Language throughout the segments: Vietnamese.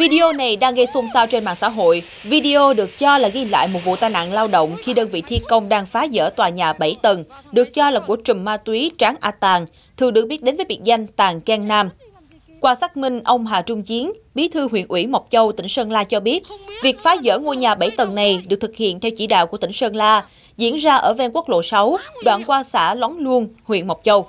Video này đang gây xôn xao trên mạng xã hội. Video được cho là ghi lại một vụ tai nạn lao động khi đơn vị thi công đang phá dỡ tòa nhà 7 tầng, được cho là của trùm ma túy Tráng A Tàng, thường được biết đến với biệt danh Tàng Can Nam. Qua xác minh, ông Hà Trung Chiến, bí thư huyện ủy Mộc Châu, tỉnh Sơn La cho biết, việc phá dỡ ngôi nhà 7 tầng này được thực hiện theo chỉ đạo của tỉnh Sơn La, diễn ra ở ven quốc lộ 6, đoạn qua xã Lóng Luông, huyện Mộc Châu.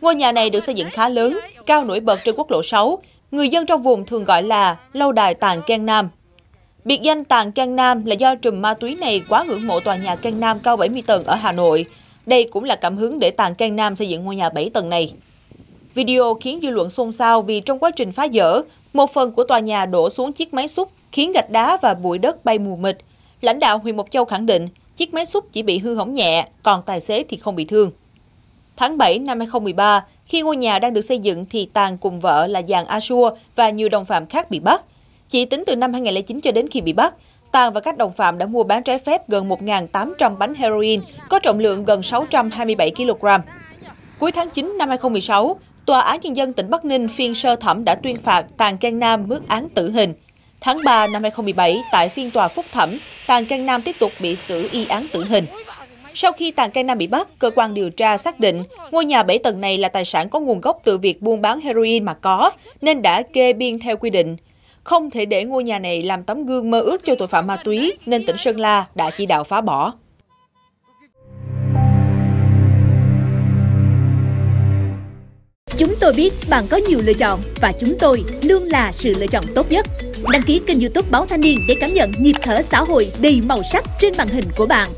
Ngôi nhà này được xây dựng khá lớn, cao nổi bật trên quốc lộ 6, Người dân trong vùng thường gọi là lâu đài Tàng Keng Nam. Biệt danh Tàng Keng Nam là do trùm ma túy này quá ngưỡng mộ tòa nhà Keng Nam cao 70 tầng ở Hà Nội. Đây cũng là cảm hứng để Tàng Keng Nam xây dựng ngôi nhà 7 tầng này. Video khiến dư luận xôn xao vì trong quá trình phá dỡ, một phần của tòa nhà đổ xuống chiếc máy xúc khiến gạch đá và bụi đất bay mù mịt. Lãnh đạo huyện Mộc Châu khẳng định chiếc máy xúc chỉ bị hư hỏng nhẹ, còn tài xế thì không bị thương. Tháng 7 năm 2013, khi ngôi nhà đang được xây dựng thì Tàng cùng vợ là Giàng A Asua và nhiều đồng phạm khác bị bắt. Chỉ tính từ năm 2009 cho đến khi bị bắt, Tàng và các đồng phạm đã mua bán trái phép gần 1.800 bánh heroin có trọng lượng gần 627 kg. Cuối tháng 9 năm 2016, Tòa án Nhân dân tỉnh Bắc Ninh phiên sơ thẩm đã tuyên phạt Tàng Cang Nam mức án tử hình. Tháng 3 năm 2017, tại phiên tòa phúc thẩm, Tàng Cang Nam tiếp tục bị xử y án tử hình. Sau khi tàn cây Nam bị bắt, cơ quan điều tra xác định ngôi nhà 7 tầng này là tài sản có nguồn gốc từ việc buôn bán heroin mà có, nên đã kê biên theo quy định. Không thể để ngôi nhà này làm tấm gương mơ ước cho tội phạm ma túy, nên tỉnh Sơn La đã chỉ đạo phá bỏ. Chúng tôi biết bạn có nhiều lựa chọn và chúng tôi luôn là sự lựa chọn tốt nhất. Đăng ký kênh youtube Báo Thanh Niên để cảm nhận nhịp thở xã hội đầy màu sắc trên màn hình của bạn.